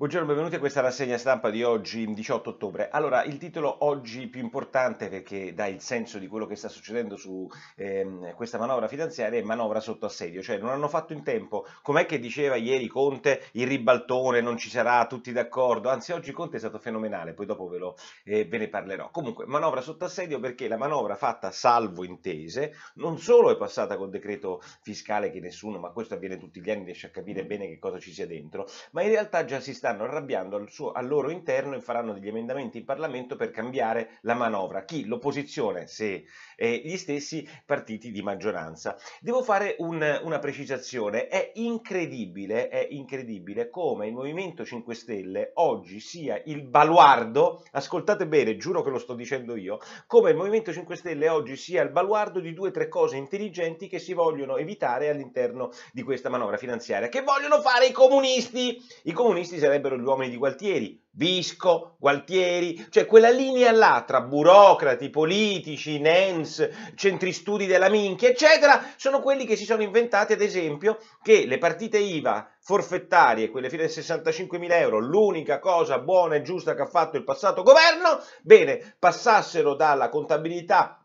Buongiorno, benvenuti a questa rassegna stampa di oggi, 18 ottobre. Allora, il titolo oggi più importante perché dà il senso di quello che sta succedendo su ehm, questa manovra finanziaria è manovra sotto assedio, cioè non hanno fatto in tempo. Com'è che diceva ieri Conte il ribaltone, non ci sarà, tutti d'accordo? Anzi, oggi Conte è stato fenomenale, poi dopo ve, lo, eh, ve ne parlerò. Comunque, manovra sotto assedio perché la manovra fatta salvo intese non solo è passata col decreto fiscale che nessuno, ma questo avviene tutti gli anni, riesce a capire bene che cosa ci sia dentro, ma in realtà già si sta stanno arrabbiando al, suo, al, loro interno e faranno degli emendamenti in Parlamento per cambiare la manovra. Chi? L'opposizione, se eh, gli stessi partiti di maggioranza. Devo fare un, una precisazione. È incredibile, è incredibile come il Movimento 5 Stelle oggi sia il baluardo, ascoltate bene, giuro che lo sto dicendo io, come il Movimento 5 Stelle oggi sia il baluardo di due o tre cose intelligenti che si vogliono evitare all'interno di questa manovra finanziaria, che vogliono fare i comunisti. I comunisti sarebbero sarebbero gli uomini di Gualtieri, Visco, Gualtieri, cioè quella linea là tra burocrati, politici, NENS, centri studi della minchia, eccetera, sono quelli che si sono inventati, ad esempio, che le partite IVA forfettarie, quelle fino ai 65.000 euro, l'unica cosa buona e giusta che ha fatto il passato governo, bene, passassero dalla contabilità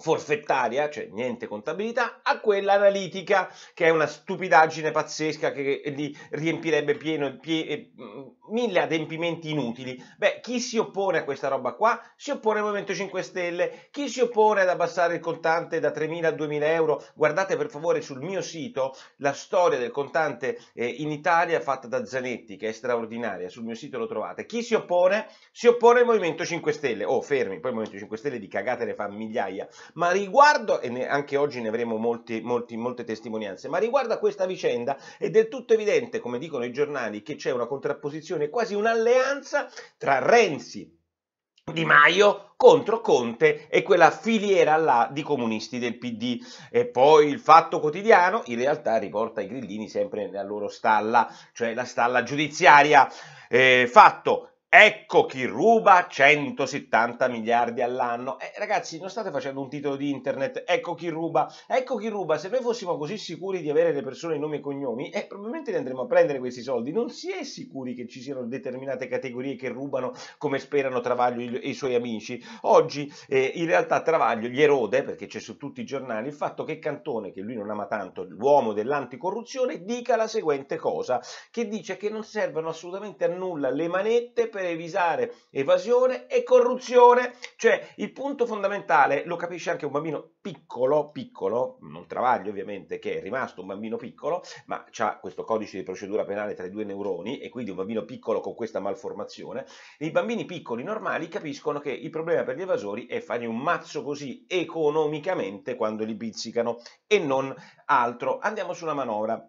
forfettaria, cioè niente contabilità, a quella analitica, che è una stupidaggine pazzesca che li riempirebbe pieno, pie, eh, mm, mille adempimenti inutili. Beh, chi si oppone a questa roba qua? Si oppone al Movimento 5 Stelle. Chi si oppone ad abbassare il contante da 3.000 a 2.000 euro? Guardate per favore sul mio sito la storia del contante eh, in Italia fatta da Zanetti, che è straordinaria, sul mio sito lo trovate. Chi si oppone? Si oppone al Movimento 5 Stelle. Oh, fermi, poi il Movimento 5 Stelle di cagate ne fa migliaia ma riguardo, e anche oggi ne avremo molti, molti, molte testimonianze, ma riguardo a questa vicenda è del tutto evidente, come dicono i giornali, che c'è una contrapposizione, quasi un'alleanza tra Renzi, di Maio contro Conte e quella filiera là di comunisti del PD. E poi il fatto quotidiano in realtà riporta i grillini sempre nella loro stalla, cioè la stalla giudiziaria. Eh, fatto Ecco chi ruba 170 miliardi all'anno. Eh, ragazzi, non state facendo un titolo di internet, ecco chi ruba, ecco chi ruba. Se noi fossimo così sicuri di avere le persone i nomi e cognomi, eh, probabilmente li andremo a prendere questi soldi. Non si è sicuri che ci siano determinate categorie che rubano come sperano Travaglio e i suoi amici. Oggi eh, in realtà Travaglio gli erode, perché c'è su tutti i giornali, il fatto che Cantone, che lui non ama tanto, l'uomo dell'anticorruzione, dica la seguente cosa, che dice che non servono assolutamente a nulla le manette per evisare evasione e corruzione. Cioè il punto fondamentale lo capisce anche un bambino piccolo, piccolo, non Travaglio ovviamente, che è rimasto un bambino piccolo, ma ha questo codice di procedura penale tra i due neuroni e quindi un bambino piccolo con questa malformazione. I bambini piccoli normali capiscono che il problema per gli evasori è fargli un mazzo così economicamente quando li pizzicano e non altro. Andiamo sulla manovra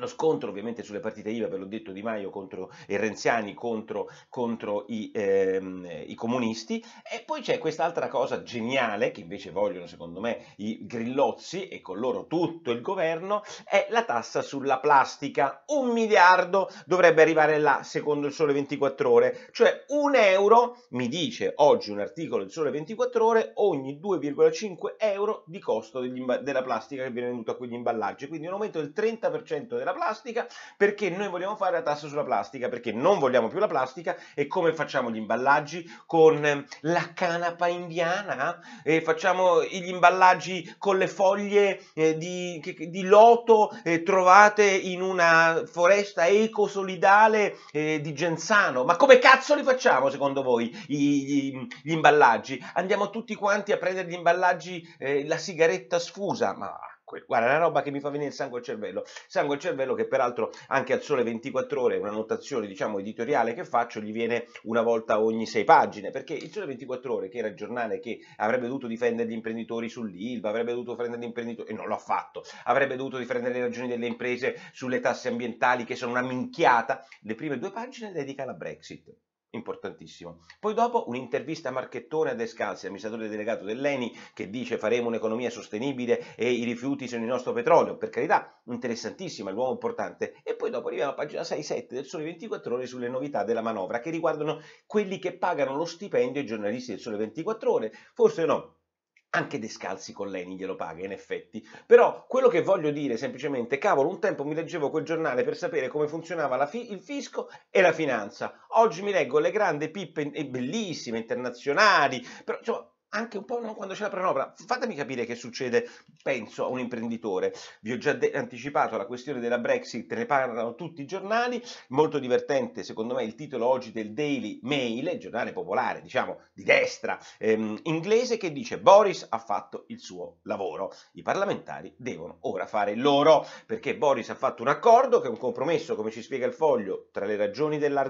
lo scontro ovviamente sulle partite IVA, ve l'ho detto Di Maio contro i Renziani contro, contro i, ehm, i, comunisti e poi c'è quest'altra cosa geniale che invece vogliono secondo me i grillozzi e con loro tutto il governo è la tassa sulla plastica, un miliardo dovrebbe arrivare là secondo il Sole 24 Ore, cioè un euro mi dice oggi un articolo del Sole 24 Ore ogni 2,5 euro di costo degli, della plastica che viene venduta a quegli imballaggi, quindi un aumento del 30% della plastica, perché noi vogliamo fare la tassa sulla plastica, perché non vogliamo più la plastica e come facciamo gli imballaggi con ehm, la canapa indiana, eh? e facciamo gli imballaggi con le foglie eh, di, di, loto eh, trovate in una foresta ecosolidale eh, di Genzano, ma come cazzo li facciamo secondo voi gli, gli, gli imballaggi? Andiamo tutti quanti a prendere gli imballaggi, la sigaretta sfusa, ma Guarda, è una roba che mi fa venire il sangue al cervello. Sangue al cervello che peraltro anche al sole 24 ore, una notazione diciamo editoriale che faccio, gli viene una volta ogni sei pagine, perché il sole 24 ore, che era il giornale che avrebbe dovuto difendere gli imprenditori sull'ILVA, avrebbe dovuto difendere gli imprenditori, e non l'ha fatto, avrebbe dovuto difendere le ragioni delle imprese sulle tasse ambientali che sono una minchiata, le prime due pagine le dedica alla Brexit importantissimo. Poi dopo un'intervista a Marchettone De Scalzi, amministratore delegato dell'ENI, che dice faremo un'economia sostenibile e i rifiuti sono il nostro petrolio, per carità, interessantissima, è l'uomo importante. E poi dopo arriviamo a pagina 6-7 del Sole 24 Ore sulle novità della manovra, che riguardano quelli che pagano lo stipendio ai giornalisti del Sole 24 Ore, forse no anche Descalzi con Leni glielo paga in effetti, però quello che voglio dire semplicemente, cavolo, un tempo mi leggevo quel giornale per sapere come funzionava fi- il fisco e la finanza, oggi mi leggo le grandi pippe e bellissime internazionali, però insomma anche un po' no, quando c'è la prenopra. Fatemi capire che succede, penso, a un imprenditore. Vi ho già anticipato la questione della Brexit, ne parlano tutti i giornali, molto divertente secondo me il titolo oggi del Daily Mail, il giornale popolare, diciamo, di destra ehm, inglese, che dice Boris ha fatto il suo lavoro, i parlamentari devono ora fare loro, perché Boris ha fatto un accordo che è un compromesso, come ci spiega il foglio, tra le ragioni della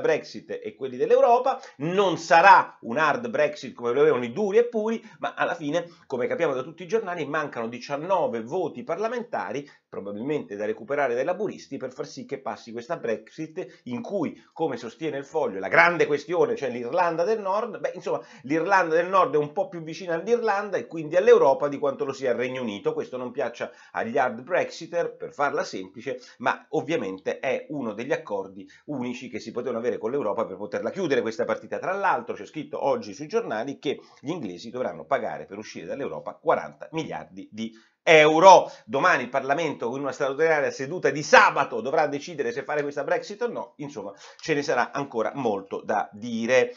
Brexit e quelli dell'Europa, non sarà un hard Brexit come lo avevano titoli duri e puri, ma alla fine, come capiamo da tutti i giornali, mancano 19 voti parlamentari, probabilmente da recuperare dai laburisti, per far sì che passi questa Brexit in cui, come sostiene il foglio, la grande questione, cioè l'Irlanda del Nord, beh, insomma, l'Irlanda del Nord è un po' più vicina all'Irlanda e quindi all'Europa di quanto lo sia il Regno Unito. Questo non piaccia agli hard Brexiter, per farla semplice, ma ovviamente è uno degli accordi unici che si potevano avere con l'Europa per poterla chiudere questa partita. Tra l'altro c'è scritto oggi sui giornali che gli inglesi dovranno pagare per uscire dall'Europa 40 miliardi di euro. Domani il Parlamento con una straordinaria seduta di sabato dovrà decidere se fare questa Brexit o no, insomma ce ne sarà ancora molto da dire.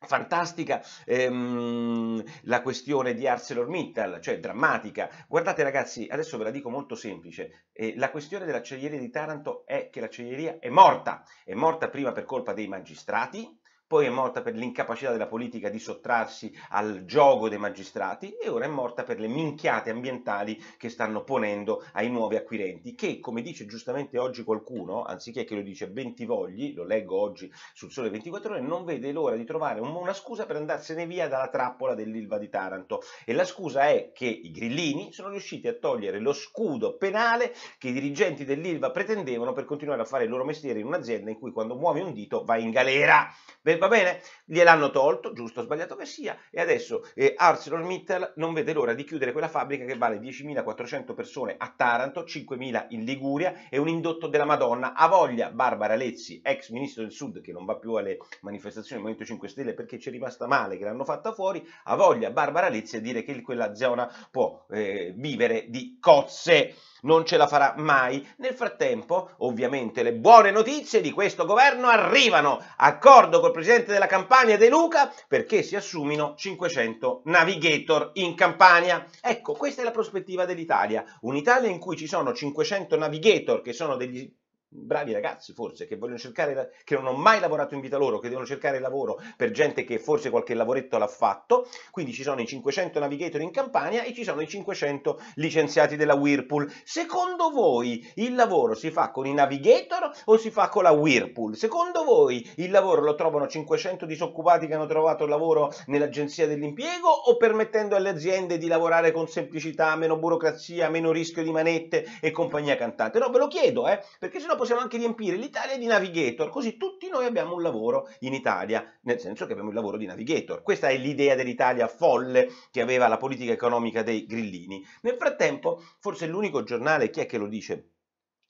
Fantastica ehm, la questione di ArcelorMittal, cioè drammatica. Guardate ragazzi, adesso ve la dico molto semplice, eh, la questione dell'acciaieria di Taranto è che l'acciaieria è morta, è morta prima per colpa dei magistrati, poi è morta per l'incapacità della politica di sottrarsi al gioco dei magistrati e ora è morta per le minchiate ambientali che stanno ponendo ai nuovi acquirenti, che come dice giustamente oggi qualcuno, anziché che lo dice Bentivogli, lo leggo oggi sul Sole 24 Ore, non vede l'ora di trovare una scusa per andarsene via dalla trappola dell'Ilva di Taranto e la scusa è che i grillini sono riusciti a togliere lo scudo penale che i dirigenti dell'Ilva pretendevano per continuare a fare il loro mestiere in un'azienda in cui quando muovi un dito vai in galera. Per va bene? Gliel'hanno tolto, giusto o sbagliato che sia, e adesso eh, ArcelorMittal non vede l'ora di chiudere quella fabbrica che vale 10.400 persone a Taranto, 5.000 in Liguria e un indotto della Madonna. A voglia Barbara Lezzi, ex ministro del Sud, che non va più alle manifestazioni del Movimento 5 Stelle perché ci è rimasta male che l'hanno fatta fuori, a voglia Barbara Lezzi a dire che quella zona può eh, vivere di cozze non ce la farà mai. Nel frattempo, ovviamente, le buone notizie di questo governo arrivano. Accordo col presidente della Campania De Luca perché si assumino 500 navigator in Campania. Ecco, questa è la prospettiva dell'Italia. Un'Italia in cui ci sono 500 navigator che sono degli bravi ragazzi forse che vogliono cercare che non hanno mai lavorato in vita loro che devono cercare lavoro per gente che forse qualche lavoretto l'ha fatto quindi ci sono i 500 navigator in Campania e ci sono i 500 licenziati della Whirlpool secondo voi il lavoro si fa con i navigator o si fa con la Whirlpool secondo voi il lavoro lo trovano 500 disoccupati che hanno trovato lavoro nell'agenzia dell'impiego o permettendo alle aziende di lavorare con semplicità meno burocrazia meno rischio di manette e compagnia cantante no ve lo chiedo eh perché no possiamo anche riempire l'Italia di navigator, così tutti noi abbiamo un lavoro in Italia, nel senso che abbiamo il lavoro di navigator. Questa è l'idea dell'Italia folle che aveva la politica economica dei grillini. Nel frattempo, forse l'unico giornale, chi è che lo dice?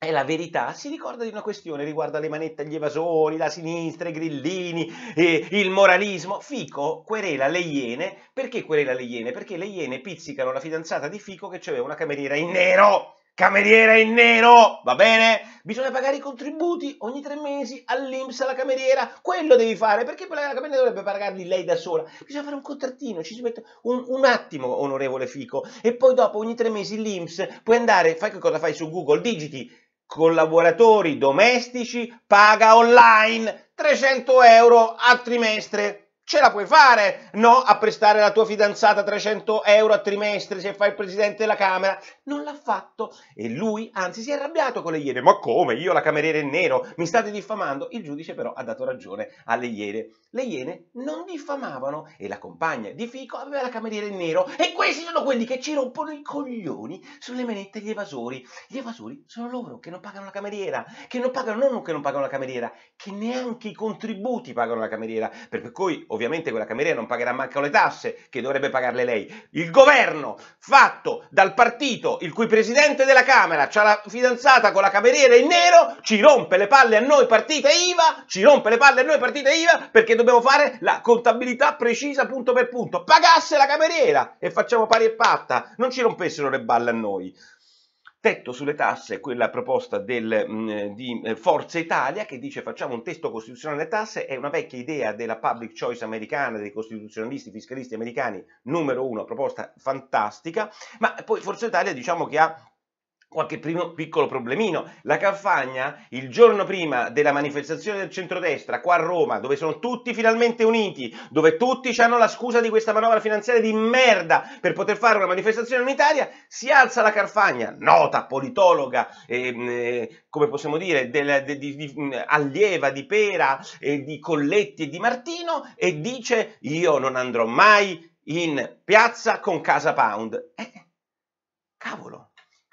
è la verità, si ricorda di una questione riguardo alle manette agli evasori, la sinistra, i grillini, eh, il moralismo. Fico querela le iene. Perché querela le iene? Perché le iene pizzicano la fidanzata di Fico che aveva una cameriera in nero cameriera in nero, va bene? Bisogna pagare i contributi ogni tre mesi all'Inps alla cameriera, quello devi fare, perché la cameriera dovrebbe pagarli lei da sola. Bisogna fare un contrattino, ci si mette un, un attimo, onorevole Fico, e poi dopo ogni tre mesi l'Inps puoi andare, fai che cosa fai su Google, digiti collaboratori domestici paga online 300 euro al trimestre ce la puoi fare, no? A prestare alla tua fidanzata 300 euro a trimestre se fai il presidente della Camera. Non l'ha fatto e lui, anzi, si è arrabbiato con le Iene. Ma come? Io la cameriera in nero, mi state diffamando? Il giudice però ha dato ragione alle Iene. Le Iene non diffamavano e la compagna di Fico aveva la cameriera in nero e questi sono quelli che ci rompono i coglioni sulle menette agli evasori. Gli evasori sono loro che non pagano la cameriera, che non pagano, non che non pagano la cameriera, che neanche i contributi pagano la cameriera, per cui ovviamente ovviamente quella cameriera non pagherà manco le tasse che dovrebbe pagarle lei, il governo fatto dal partito il cui presidente della Camera ha la fidanzata con la cameriera in nero, ci rompe le palle a noi partite IVA, ci rompe le palle a noi partite IVA perché dobbiamo fare la contabilità precisa punto per punto, pagasse la cameriera e facciamo pari e patta, non ci rompessero le balle a noi tetto sulle tasse, quella proposta del, mm, di eh, Forza Italia che dice facciamo un testo costituzionale alle tasse, è una vecchia idea della public choice americana, dei costituzionalisti fiscalisti americani, numero uno, proposta fantastica, ma poi Forza Italia diciamo che ha qualche primo, piccolo problemino. La Campagna, il giorno prima della manifestazione del centrodestra qua a Roma, dove sono tutti finalmente uniti, dove tutti hanno la scusa di questa manovra finanziaria di merda per poter fare una manifestazione unitaria, si alza la Carfagna, nota politologa, ehm, eh, come possiamo dire, del, de, di, di, mm, allieva di Pera, eh, di Colletti e di Martino, e dice io non andrò mai in piazza con Casa Pound. Eh, cavolo,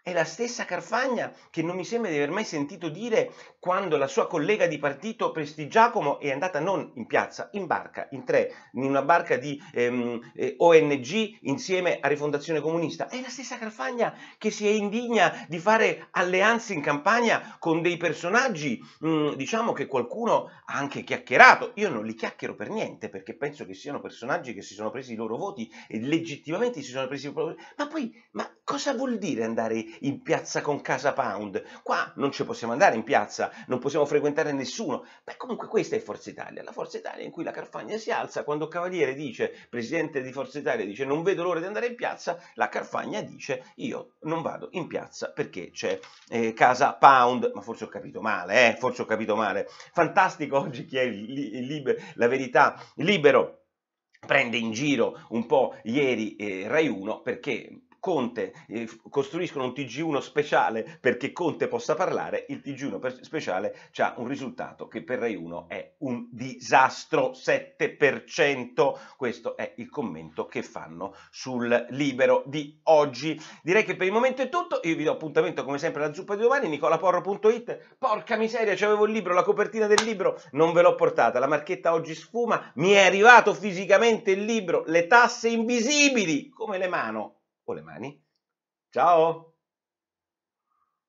è la stessa Carfagna che non mi sembra di aver mai sentito dire quando la sua collega di partito Prestigiacomo è andata non in piazza, in barca, in tre, in una barca di ehm, eh, ONG insieme a Rifondazione Comunista. È la stessa Carfagna che si è indigna di fare alleanze in campagna con dei personaggi, mh, mm, diciamo che qualcuno ha anche chiacchierato. Io non li chiacchiero per niente perché penso che siano personaggi che si sono presi i loro voti e legittimamente si sono presi i loro voti. Ma poi, ma cosa vuol dire andare in piazza con Casa Pound? Qua non ci possiamo andare in piazza, non possiamo frequentare nessuno. Beh, comunque questa è Forza Italia, la Forza Italia in cui la Carfagna si alza quando Cavaliere dice, presidente di Forza Italia dice non vedo l'ora di andare in piazza, la Carfagna dice io non vado in piazza perché c'è eh, Casa Pound, ma forse ho capito male, eh? forse ho capito male. Fantastico oggi chi è libero, la verità libero prende in giro un po' ieri eh, Rai 1 perché Conte eh, costruiscono un TG1 speciale perché Conte possa parlare, il TG1 per, speciale ha un risultato che per Rai 1 è un disastro 7%. Questo è il commento che fanno sul libero di oggi. Direi che per il momento è tutto, io vi do appuntamento come sempre alla zuppa di domani, nicolaporro.it, porca miseria, c'avevo il libro, la copertina del libro, non ve l'ho portata, la marchetta oggi sfuma, mi è arrivato fisicamente il libro, le tasse invisibili, come le mano o le mani. Ciao!